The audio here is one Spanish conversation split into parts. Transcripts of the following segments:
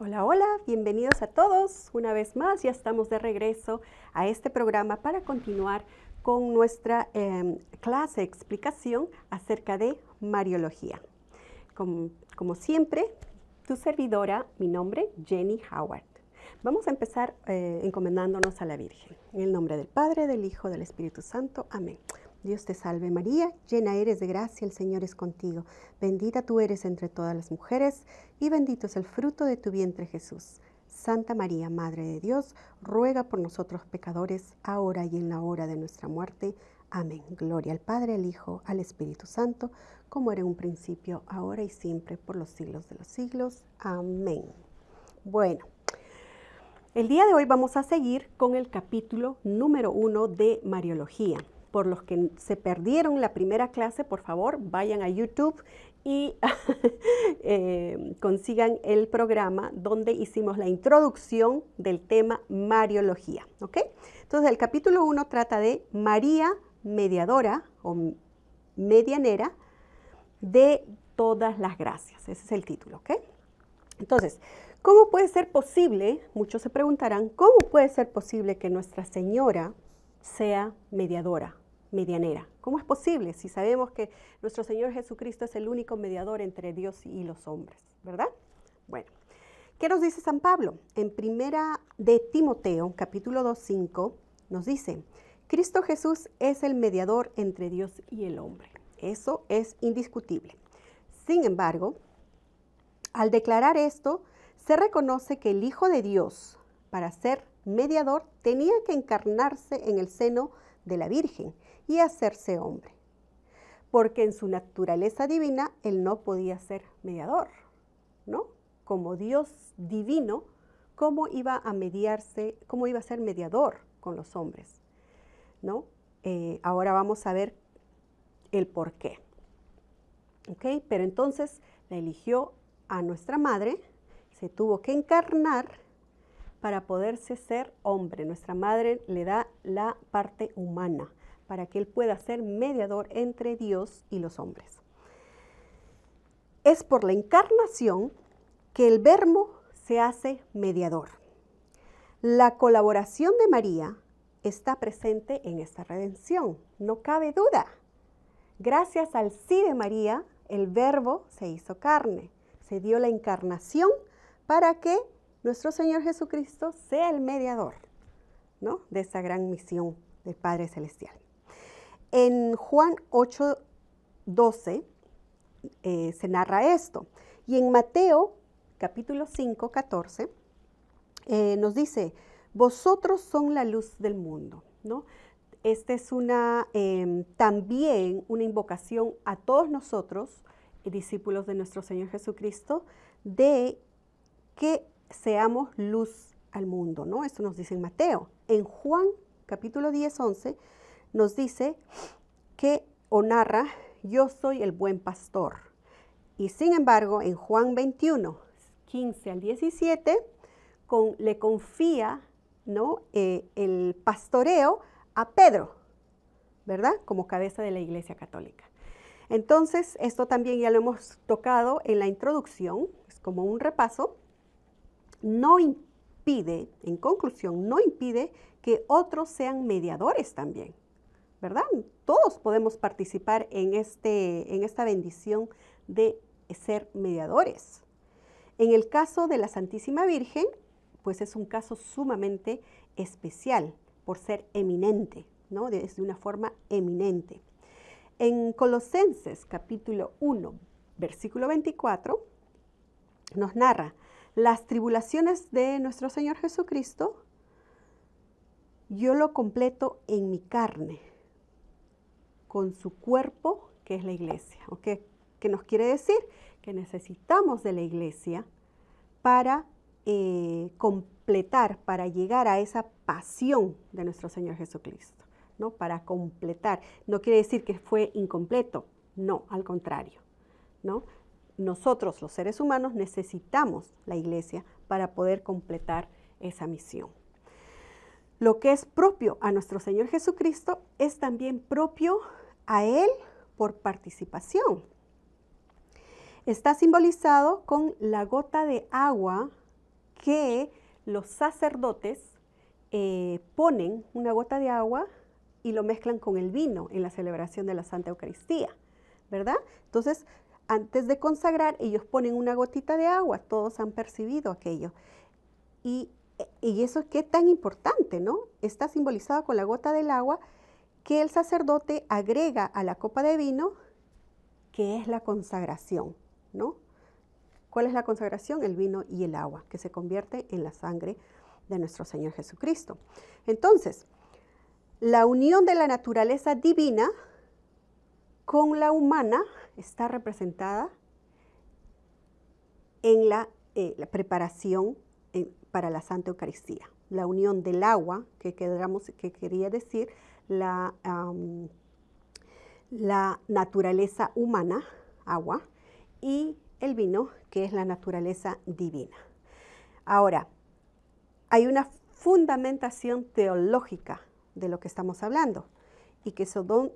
Hola, hola, bienvenidos a todos. Una vez más, ya estamos de regreso a este programa para continuar con nuestra em, clase explicación acerca de Mariología. Como, siempre, tu servidora, mi nombre, Jenny Howard. Vamos a empezar eh, encomendándonos a la Virgen. En el nombre del Padre, del Hijo, del Espíritu Santo. Amén. Dios te salve María, llena eres de gracia, el Señor es contigo, bendita tú eres entre todas las mujeres, y bendito es el fruto de tu vientre Jesús. Santa María, Madre de Dios, ruega por nosotros pecadores, ahora y en la hora de nuestra muerte. Amén. Gloria al Padre, al Hijo, al Espíritu Santo, como era en un principio, ahora y siempre, por los siglos de los siglos. Amén. Bueno, el día de hoy vamos a seguir con el capítulo número uno de Mariología. Por los que se perdieron la primera clase, por favor, vayan a YouTube y eh, consigan el programa donde hicimos la introducción del tema Mariología. ¿ok? Entonces, el capítulo 1 trata de María mediadora o medianera de todas las gracias. Ese es el título, ¿ok? Entonces, ¿cómo puede ser posible, muchos se preguntarán, cómo puede ser posible que Nuestra Señora sea mediadora, medianera. ¿Cómo es posible si sabemos que nuestro Señor Jesucristo es el único mediador entre Dios y los hombres, verdad? Bueno, ¿qué nos dice San Pablo? En primera de Timoteo, capítulo 2, 5, nos dice, Cristo Jesús es el mediador entre Dios y el hombre. Eso es indiscutible. Sin embargo, al declarar esto, se reconoce que el Hijo de Dios, para ser mediador tenía que encarnarse en el seno de la Virgen y hacerse hombre, porque en su naturaleza divina él no podía ser mediador, ¿no? Como Dios divino, ¿cómo iba a mediarse, cómo iba a ser mediador con los hombres? ¿No? Eh, ahora vamos a ver el por qué. ok Pero entonces la eligió a nuestra madre, se tuvo que encarnar para poderse ser hombre. Nuestra madre le da la parte humana para que él pueda ser mediador entre Dios y los hombres. Es por la encarnación que el verbo se hace mediador. La colaboración de María está presente en esta redención, no cabe duda. Gracias al sí de María, el verbo se hizo carne, se dio la encarnación para que nuestro Señor Jesucristo sea el mediador ¿no? de esa gran misión del Padre Celestial. En Juan 8, 12 eh, se narra esto. Y en Mateo capítulo 5, 14 eh, nos dice, vosotros son la luz del mundo. ¿no? Esta es una, em, también una invocación a todos nosotros, eh, discípulos de nuestro Señor Jesucristo, de que seamos luz al mundo, ¿no? Esto nos dice en Mateo. En Juan capítulo 10, 11 nos dice que o narra, yo soy el buen pastor. Y sin embargo, en Juan 21, 15 al 17, le confía ¿no? Eh, el pastoreo a Pedro, ¿verdad? Como cabeza de la Iglesia Católica. Entonces, esto también ya lo hemos tocado en la introducción, es como un repaso, no impide, en conclusión, no impide que otros sean mediadores también, ¿verdad? Todos podemos participar este, en, esta bendición de ser mediadores. En el caso de la Santísima Virgen, pues es un caso sumamente especial por ser eminente, ¿no? Es de una forma eminente. En Colosenses capítulo 1, versículo 24, nos narra, las tribulaciones de nuestro Señor Jesucristo, yo lo completo en mi carne, con su cuerpo, que es la iglesia. ¿Qué ¿Qué nos quiere decir que necesitamos de la iglesia para eh, completar, para llegar a esa pasión de nuestro Señor Jesucristo, ¿no? Para completar. No quiere decir que fue incompleto, no, al contrario, ¿no? nosotros los seres humanos necesitamos la iglesia para poder completar esa misión. Lo que es propio a nuestro Señor Jesucristo es también propio a Él por participación. Está simbolizado con la gota de agua que los sacerdotes eh, ponen, una gota de agua, y lo mezclan con el vino en la celebración de la Santa Eucaristía, ¿verdad? Entonces, antes de consagrar, ellos ponen una gotita de agua, todos han percibido aquello. Y, eso es que tan importante, ¿no? Está simbolizado con la gota del agua que el sacerdote agrega a la copa de vino, que es la consagración, ¿no? ¿Cuál es la consagración? El vino y el agua, que se convierte en la sangre de nuestro Señor Jesucristo. Entonces, la unión de la naturaleza divina con la humana está representada en la, eh, preparación eh, para la Santa Eucaristía, la unión del agua, que, que quería decir la, la naturaleza humana, agua, y el vino, que es la naturaleza divina. Ahora, hay una fundamentación teológica de lo que estamos hablando y que son,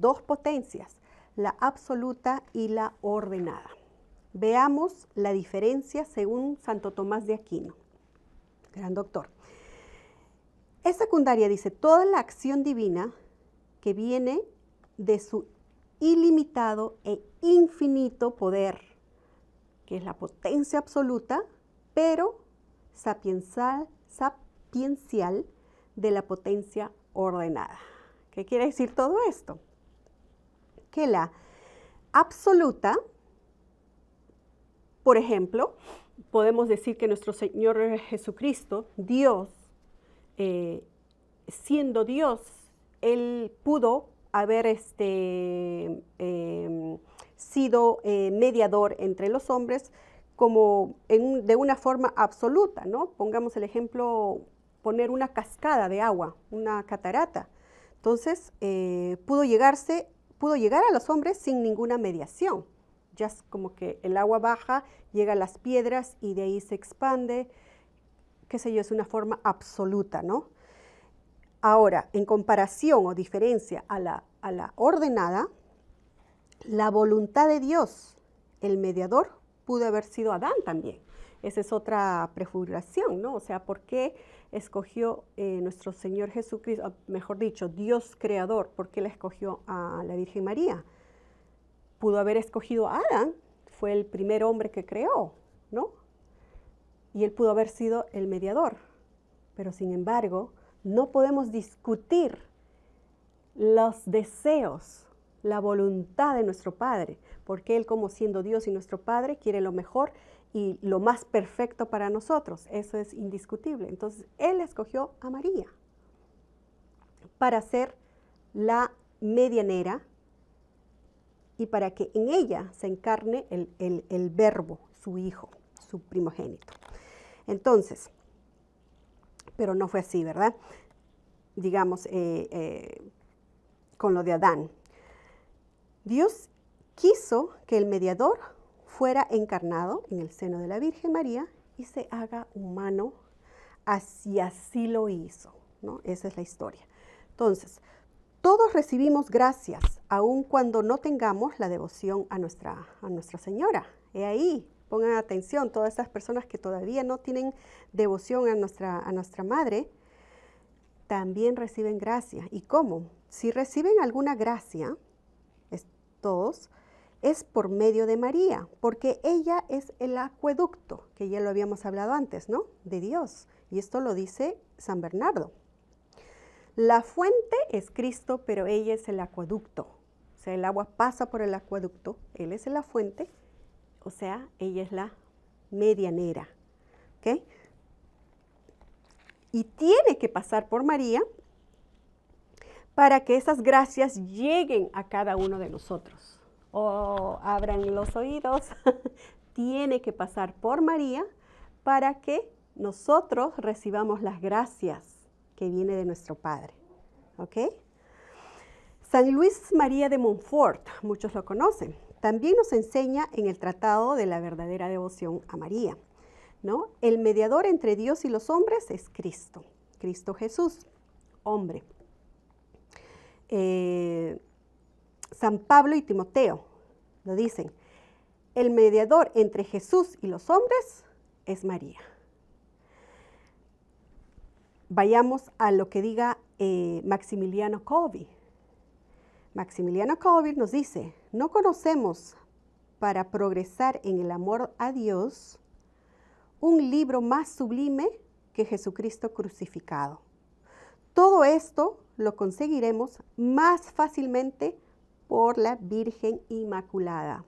dos potencias, la absoluta y la ordenada. Veamos la diferencia según Santo Tomás de Aquino, gran doctor. Es secundaria, dice, toda la acción divina que viene de su ilimitado e infinito poder, que es la potencia absoluta, pero sapiencial de la potencia ordenada. ¿Qué quiere decir todo esto? Que la absoluta, por ejemplo, podemos decir que nuestro Señor Jesucristo, Dios, eh, siendo Dios, Él pudo haber este, em, sido eh, mediador entre los hombres como de una forma absoluta, ¿no? Pongamos el ejemplo, poner una cascada de agua, una catarata. Entonces, eh, pudo, llegarse, pudo llegar a los hombres sin ninguna mediación. Ya es como que el agua baja, llega a las piedras y de ahí se expande, qué sé yo, es una forma absoluta, ¿no? Ahora, en comparación o diferencia a la, a la ordenada, la voluntad de Dios, el mediador, pudo haber sido Adán también. Esa es otra prefiguración, ¿no? O sea, ¿por qué escogió eh, nuestro Señor Jesucristo, ah, mejor dicho, Dios creador, por qué la escogió a la Virgen María? Pudo haber escogido a Adán, fue el primer hombre que creó, ¿no? Y él pudo haber sido el mediador. Pero sin embargo, no podemos discutir los deseos la voluntad de nuestro Padre, porque Él como siendo Dios y nuestro Padre quiere lo mejor y lo más perfecto para nosotros, eso es indiscutible. Entonces, Él escogió a María para ser la medianera y para que en ella se encarne el, verbo, su hijo, su primogénito. Entonces, pero no fue así, ¿verdad? Digamos, eh, eh, con lo de Adán. Dios quiso que el mediador fuera encarnado en el seno de la Virgen María y se haga humano, así así lo hizo. ¿no? Esa es la historia. Entonces, todos recibimos gracias, aun cuando no tengamos la devoción a nuestra, a nuestra Señora. He ahí, pongan atención, todas esas personas que todavía no tienen devoción a nuestra, a nuestra Madre, también reciben gracia. ¿Y cómo? Si reciben alguna gracia, todos, es por medio de María, porque ella es el acueducto, que ya lo habíamos hablado antes, ¿no? De Dios. Y esto lo dice San Bernardo. La fuente es Cristo, pero ella es el acueducto. O sea, el agua pasa por el acueducto, Él es la fuente, o sea, ella es la medianera. ¿ok? Y tiene que pasar por María para que esas gracias lleguen a cada uno de nosotros. o oh, abran los oídos. Tiene que pasar por María para que nosotros recibamos las gracias que viene de nuestro Padre. ¿Ok? San Luis María de Montfort, muchos lo conocen, también nos enseña en el Tratado de la Verdadera Devoción a María. ¿no? El mediador entre Dios y los hombres es Cristo, Cristo Jesús, hombre. Eh, San Pablo y Timoteo, lo dicen, el mediador entre Jesús y los hombres es María. Vayamos a lo que diga eh, Maximiliano Colby. Maximiliano Colby nos dice, no conocemos para progresar en el amor a Dios un libro más sublime que Jesucristo crucificado. Todo esto lo conseguiremos más fácilmente por la Virgen Inmaculada,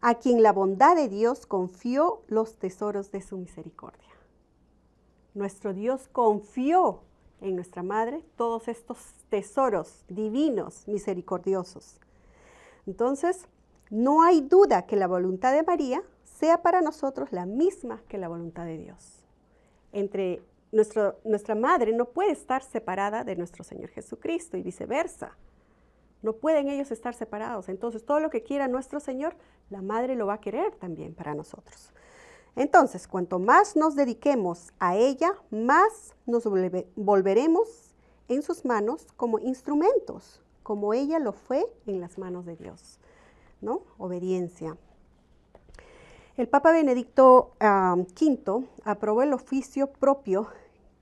a quien la bondad de Dios confió los tesoros de su misericordia. Nuestro Dios confió en nuestra Madre todos estos tesoros divinos, misericordiosos. Entonces, no hay duda que la voluntad de María sea para nosotros la misma que la voluntad de Dios. Entre nuestra madre no puede estar separada de nuestro Señor Jesucristo y viceversa. No pueden ellos estar separados. Entonces, todo lo que quiera nuestro Señor, la madre lo va a querer también para nosotros. Entonces, cuanto más nos dediquemos a ella, más nos volveremos en sus manos como instrumentos, como ella lo fue en las manos de Dios. ¿No? Obediencia. El Papa Benedicto V aprobó el oficio propio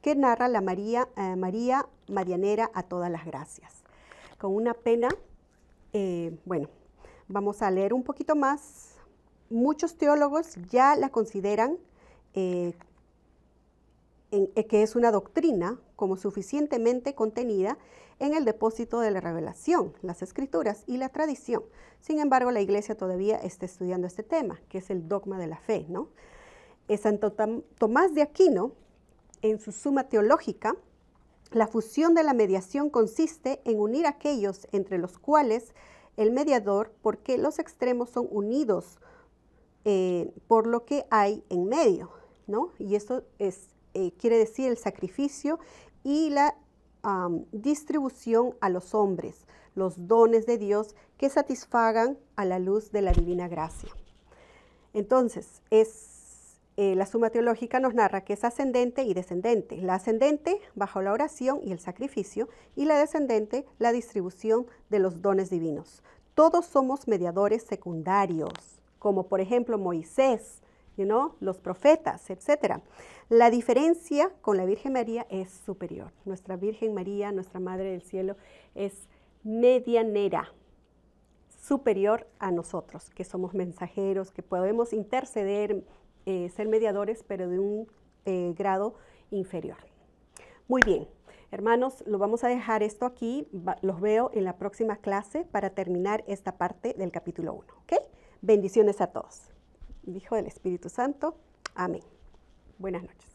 que narra la eh, María, Marianera a todas las gracias. Con una pena, eh, bueno, vamos a leer un poquito más. Muchos teólogos ya la consideran eh, eh, que es una doctrina como suficientemente contenida en el depósito de la revelación, las escrituras y la tradición. Sin embargo, la iglesia todavía está estudiando este tema, que es el dogma de la fe, ¿no? Eh, Santo Tomás de Aquino, en su suma teológica, la fusión de la mediación consiste en unir aquellos entre los cuales el mediador, porque los extremos son unidos eh, por lo que hay en medio, ¿no? Y esto es eh, quiere decir el sacrificio, y la distribución a los hombres, los dones de Dios que satisfagan a la luz de la divina gracia. Entonces, es, eh, la suma teológica nos narra que es ascendente y descendente. La ascendente bajo la oración y el sacrificio, y la descendente la distribución de los dones divinos. Todos somos mediadores secundarios, como por ejemplo Moisés, you los profetas, etc. La diferencia con la Virgen María es superior. Nuestra Virgen María, nuestra Madre del Cielo, es medianera, superior a nosotros, que somos mensajeros, que podemos interceder, eh, ser mediadores, pero de un eh, grado inferior. Muy bien, hermanos, lo vamos a dejar esto aquí. los veo en la próxima clase para terminar esta parte del capítulo 1. ¿okay? Bendiciones a todos. Hijo del Espíritu Santo. Amén. Buenas noches.